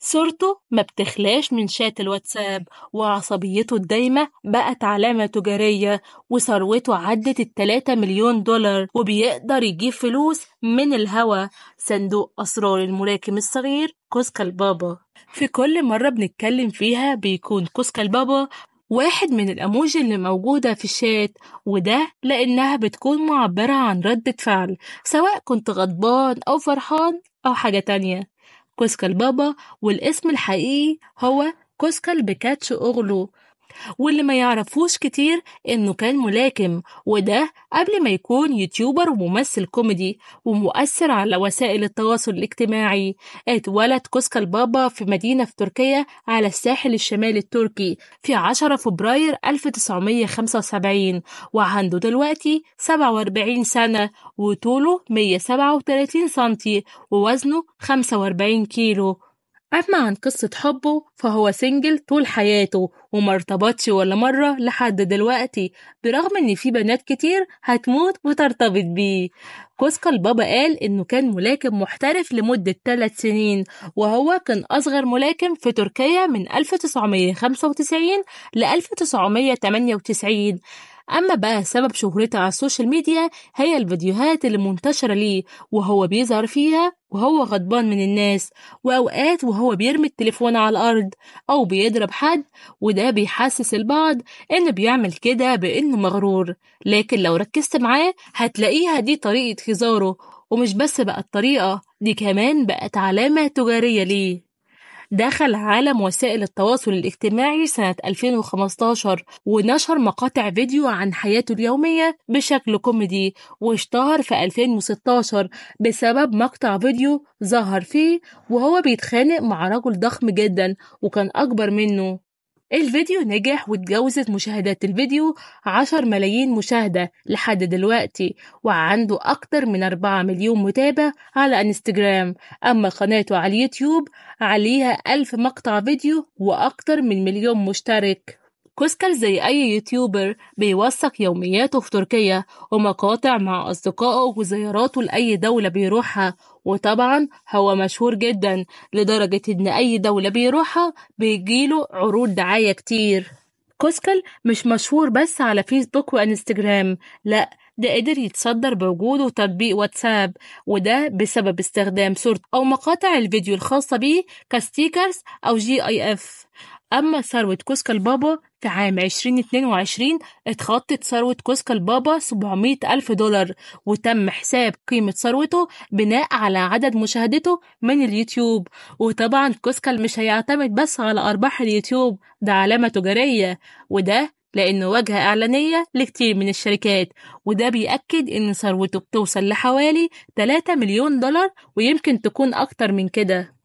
صورته ما بتخلاش من شات الواتساب وعصبيته الدايمة بقت علامة تجارية وثروته عدت التلاتة مليون دولار وبيقدر يجيب فلوس من الهوا صندوق أسرار الملاكم الصغير كوسكا البابا في كل مرة بنتكلم فيها بيكون كوسكا البابا واحد من الأموجي اللي موجودة في الشات وده لأنها بتكون معبرة عن ردة فعل سواء كنت غضبان أو فرحان أو حاجة تانية كوسكا البابا والاسم الحقيقي هو كوسكا البيكاتشو أغلو واللي ما يعرفوش كتير إنه كان ملاكم وده قبل ما يكون يوتيوبر وممثل كوميدي ومؤثر على وسائل التواصل الاجتماعي اتولد كوسكا البابا في مدينة في تركيا على الساحل الشمالي التركي في 10 فبراير 1975 وعنده دلوقتي 47 سنة وطوله 137 سنتي ووزنه 45 كيلو أما عن قصة حبه فهو سنجل طول حياته ومرتبطش ولا مرة لحد دلوقتي برغم إن في بنات كتير هتموت وترتبط بيه كوسكا البابا قال إنه كان ملاكم محترف لمدة 3 سنين وهو كان أصغر ملاكم في تركيا من 1995 ل 1998 أما بقى سبب شهرته على السوشيال ميديا هي الفيديوهات اللي منتشرة ليه وهو بيظهر فيها وهو غضبان من الناس وأوقات وهو بيرمي التليفون على الأرض أو بيضرب حد وده بيحسس البعض إنه بيعمل كده بإنه مغرور لكن لو ركزت معاه هتلاقيها دي طريقة هزاره ومش بس بقت طريقة دي كمان بقت علامة تجارية ليه دخل عالم وسائل التواصل الاجتماعي سنة 2015 ونشر مقاطع فيديو عن حياته اليومية بشكل كوميدي واشتهر في 2016 بسبب مقطع فيديو ظهر فيه وهو بيتخانق مع رجل ضخم جدا وكان أكبر منه الفيديو نجح واتجوزت مشاهدات الفيديو 10 ملايين مشاهدة لحد دلوقتي وعنده أكتر من 4 مليون متابع على انستجرام أما قناته على اليوتيوب عليها ألف مقطع فيديو وأكتر من مليون مشترك كوسكال زي أي يوتيوبر بيوثق يومياته في تركيا ومقاطع مع أصدقائه وزياراته لأي دولة بيروحها وطبعا هو مشهور جدا لدرجة إن أي دولة بيروحها بيجيله عروض دعاية كتير كوسكل مش مشهور بس على فيسبوك وانستجرام لأ ده قدر يتصدر بوجوده تطبيق واتساب وده بسبب استخدام صورته أو مقاطع الفيديو الخاصة بيه كستيكرز أو جي آي إف أما ثروة كوسكا البابا في عام 2022 اتخطت ثروة كوسكا البابا 700 ألف دولار وتم حساب قيمة ثروته بناء على عدد مشاهدته من اليوتيوب وطبعا كوسكا مش هيعتمد بس على أرباح اليوتيوب ده علامة تجارية وده لأنه وجهة إعلانية لكتير من الشركات وده بيأكد إن ثروته بتوصل لحوالي 3 مليون دولار ويمكن تكون أكتر من كده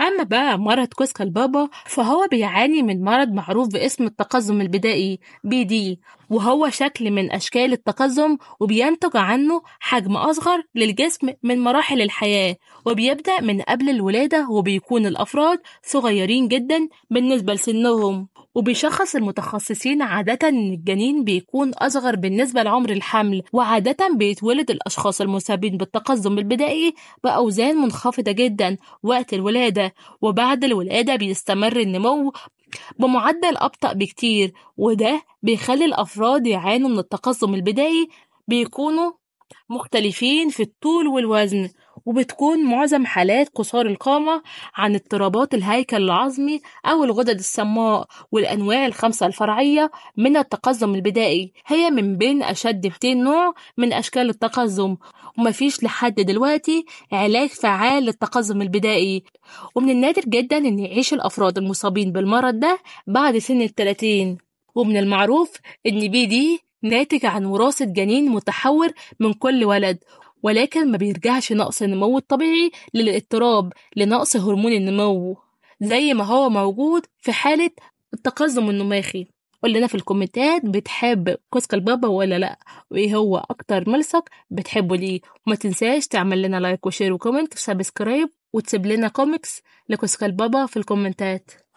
أما بقى مرض كوسكا البابا فهو بيعاني من مرض معروف باسم التقزم البدائي بي دي وهو شكل من أشكال التقزم وبينتج عنه حجم أصغر للجسم من مراحل الحياة وبيبدأ من قبل الولادة وبيكون الأفراد صغيرين جدا بالنسبة لسنهم وبيشخص المتخصصين عادة إن الجنين بيكون أصغر بالنسبة لعمر الحمل وعادة بيتولد الأشخاص المصابين بالتقزم البدائي بأوزان منخفضة جدا وقت الولادة وبعد الولادة بيستمر النمو بمعدل أبطأ بكتير وده بيخلي الأفراد يعانوا من التقزم البدائي بيكونوا مختلفين في الطول والوزن وبتكون معظم حالات قصار القامة عن اضطرابات الهيكل العظمي أو الغدد الصماء والأنواع الخمسة الفرعية من التقزم البدائي هي من بين أشد 200 نوع من أشكال التقزم ومفيش لحد دلوقتي علاج فعال للتقزم البدائي ومن النادر جدا أن يعيش الأفراد المصابين بالمرض ده بعد سن الثلاثين ومن المعروف أن بي دي ناتج عن وراثة جنين متحور من كل ولد ولكن ما بيرجعش نقص النمو الطبيعي للاضطراب لنقص هرمون النمو زي ما هو موجود في حالة التقزم النماخي قول لنا في الكومنتات بتحب كوسك البابا ولا لا وايه هو اكتر ملصق بتحبه ليه وما تنساش تعمل لنا لايك وشير وكومنت وسبسكرايب وتسيب لنا كوميكس لكوسك البابا في الكومنتات